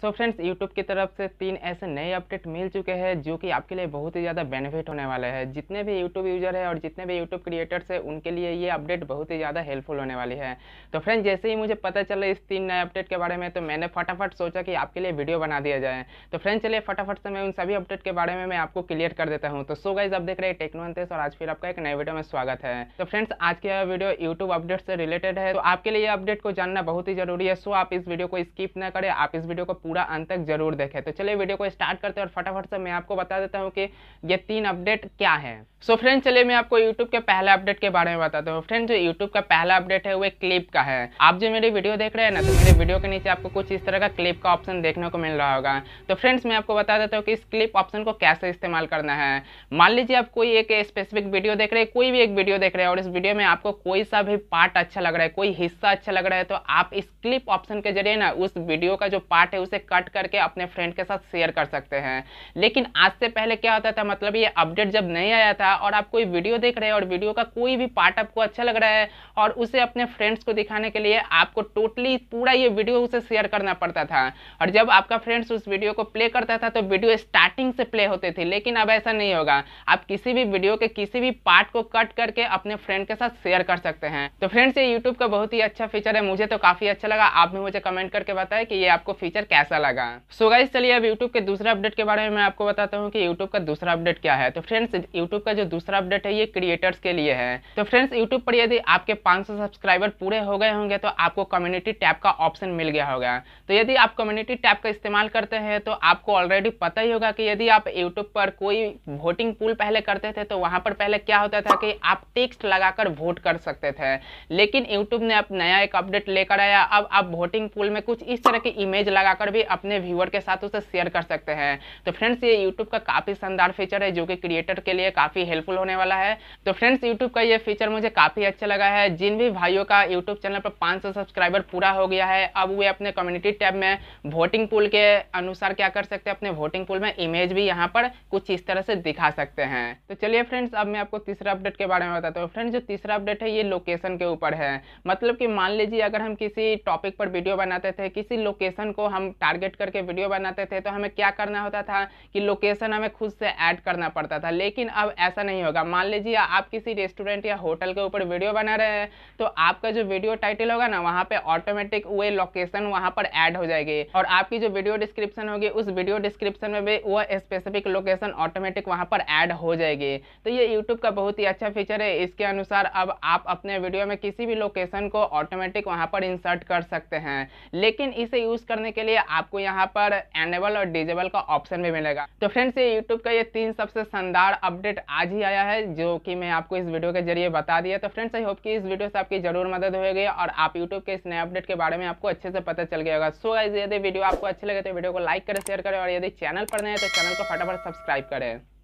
सो so friends YouTube की तरफ से तीन ऐसे नए अपडेट मिल चुके हैं जो कि आपके लिए बहुत ही ज़्यादा बेनिफिट होने वाले हैं जितने भी यूट्यूब यूज़र है और जितने भी यूट्यूब क्रिएटर्स हैं उनके लिए ये अपडेट बहुत ही ज़्यादा हेल्पफुल होने वाली है तो फ्रेंड्स जैसे ही मुझे पता चले इस तीन नए अपडेट के बारे में तो मैंने फटाफट सोचा कि आपके लिए वीडियो बना दिया जाए तो फ्रेंड्स चलिए फटाफट से मैं उन सभी अपडेट के बारे में मैं आपको क्लियर कर देता हूँ तो सो गाइज आप देख रहे हैं टेक्नोतेस और आज फिर आपका एक नए वीडियो में स्वागत है तो फ्रेंड्स आज का वीडियो यूट्यूब अपडेट से रिलेटेड है तो आपके लिए अपडेट को जानना बहुत ही जरूरी है सो आप इस वीडियो को स्किप ना करें आप इस वीडियो को पूरा अंत तक जरूर देखें तो चलिए वीडियो को स्टार्ट करते हैं और फटाफट से मैं आपको बता देता हूँ कि ये तीन अपडेट क्या है सो so फ्रेंड चलिए मैं आपको यूट्यूब के पहले अपडेट के बारे में बताता हूँ फ्रेंड जो यूट्यूब का पहला अपडेट है वो क्लिप का है आप जो मेरी वीडियो देख रहे हैं ना तो मेरे वीडियो के नीचे आपको कुछ इस तरह का क्लिप का ऑप्शन देखने को मिल रहा होगा तो फ्रेंड्स मैं आपको बता देता हूँ कि इस क्लिप ऑप्शन को कैसे इस्तेमाल करना है मान लीजिए आप कोई एक स्पेसिफिक वीडियो देख रहे हैं कोई भी एक वीडियो देख रहे हैं और इस वीडियो में आपको कोई सा भी पार्ट अच्छा लग रहा है कोई हिस्सा अच्छा लग रहा है तो आप इस क्लिप ऑप्शन के जरिए ना उस वीडियो का जो पार्ट है उसे कट करके अपने फ्रेंड के साथ शेयर कर सकते हैं लेकिन आज से पहले क्या होता था मतलब ये अपडेट जब नहीं आया था और आप कोई वीडियो देख रहे हैं और वीडियो का कोई भी पार्ट आपको अच्छा लग रहा है और उसे अपने फ्रेंड्स को दिखाने के लिए आपको टोटली पूरा ये वीडियो उसे शेयर करना पड़ता था और जब आपका फ्रेंड्स उस वीडियो को प्ले करता था तो वीडियो स्टार्टिंग से प्ले होते थे लेकिन अब ऐसा नहीं होगा आप किसी भी वीडियो के किसी भी पार्ट को कट करके अपने फ्रेंड के साथ शेयर कर सकते हैं तो फ्रेंड्स ये यूट्यूब का बहुत ही अच्छा फीचर है मुझे तो काफ़ी अच्छा लगा आप भी मुझे कमेंट करके बताएं कि ये आपको फीचर कैसे कैसा लगा सो so चलिए अब यूट्यूब के दूसरे अपडेट के बारे में मैं आपको बताता हूँ कि यूट्यूब का दूसरा अपडेट क्या है तो फ्रेंड्स यूट्यूब का जो दूसरा अपडेट है ये क्रिएटर्स के लिए है तो फ्रेंड्स यूट्यूब पर यदि आपके 500 सब्सक्राइबर पूरे हो गए होंगे तो आपको कम्युनिटी टैब का ऑप्शन मिल गया होगा तो यदि आप कम्युनिटी टैब का इस्तेमाल करते हैं तो आपको ऑलरेडी पता ही होगा कि यदि आप यूट्यूब पर कोई वोटिंग पूल पहले करते थे तो वहाँ पर पहले क्या होता था कि आप टेक्स्ट लगाकर वोट कर सकते थे लेकिन यूट्यूब ने अब नया एक अपडेट लेकर आया अब आप वोटिंग पूल में कुछ इस तरह की इमेज लगाकर भी अपने व्यूअर के साथ उसे शेयर कर सकते हैं तो फ्रेंड्स ये यूट्यूब का काफ़ी शानदार फीचर है जो कि क्रिएटर के लिए काफ़ी हेल्पफुल होने वाला है तो फ्रेंड्स यूट्यूब का ये फीचर मुझे काफ़ी अच्छा लगा है जिन भी भाइयों का यूट्यूब चैनल पर 500 सब्सक्राइबर पूरा हो गया है अब वे अपने कम्युनिटी टैब में वोटिंग पुल के अनुसार क्या कर सकते हैं अपने वोटिंग पुल में इमेज भी यहाँ पर कुछ इस तरह से दिखा सकते हैं तो चलिए फ्रेंड्स अब मैं आपको तीसरा अपडेट के बारे में बताता हूँ फ्रेंड्स जो तीसरा अपडेट है ये लोकेशन के ऊपर है मतलब कि मान लीजिए अगर हम किसी टॉपिक पर वीडियो बनाते थे किसी लोकेशन को हम टाइम टारगेट करके वीडियो बनाते थे तो हमें क्या करना होता था कि लोकेशन हमें खुद से ऐड करना पड़ता था लेकिन अब ऐसा नहीं होगा मान लीजिए आप किसी रेस्टोरेंट या होटल के ऊपर वीडियो बना रहे हैं तो आपका जो वीडियो टाइटल होगा ना वहाँ पर ऑटोमेटिक वे लोकेशन वहाँ पर ऐड हो जाएगी और आपकी जो वीडियो डिस्क्रिप्शन होगी उस वीडियो डिस्क्रिप्शन में भी वो स्पेसिफिक लोकेशन ऑटोमेटिक वहाँ पर ऐड हो जाएगी तो ये यूट्यूब का बहुत ही अच्छा फीचर है इसके अनुसार अब आप अपने वीडियो में किसी भी लोकेशन को ऑटोमेटिक वहाँ पर इंसर्ट कर सकते हैं लेकिन इसे यूज़ करने के लिए आप आपको यहाँ पर एनेबल और डिजेबल का ऑप्शन भी मिलेगा तो फ्रेंड्स ये यूट्यूब का ये तीन सबसे शानदार अपडेट आज ही आया है जो कि मैं आपको इस वीडियो के जरिए बता दिया तो फ्रेंड्स आई होप कि इस वीडियो से आपकी जरूर मदद होगी और आप यूट्यूब के इस नए अपडेट के बारे में आपको अच्छे से पता चल गया होगा सो गाइज यदि वीडियो आपको अच्छे लगे तो वीडियो को लाइक करें शेयर करें और यदि चैनल पर नए तो चैनल को फटाफट सब्सक्राइब करें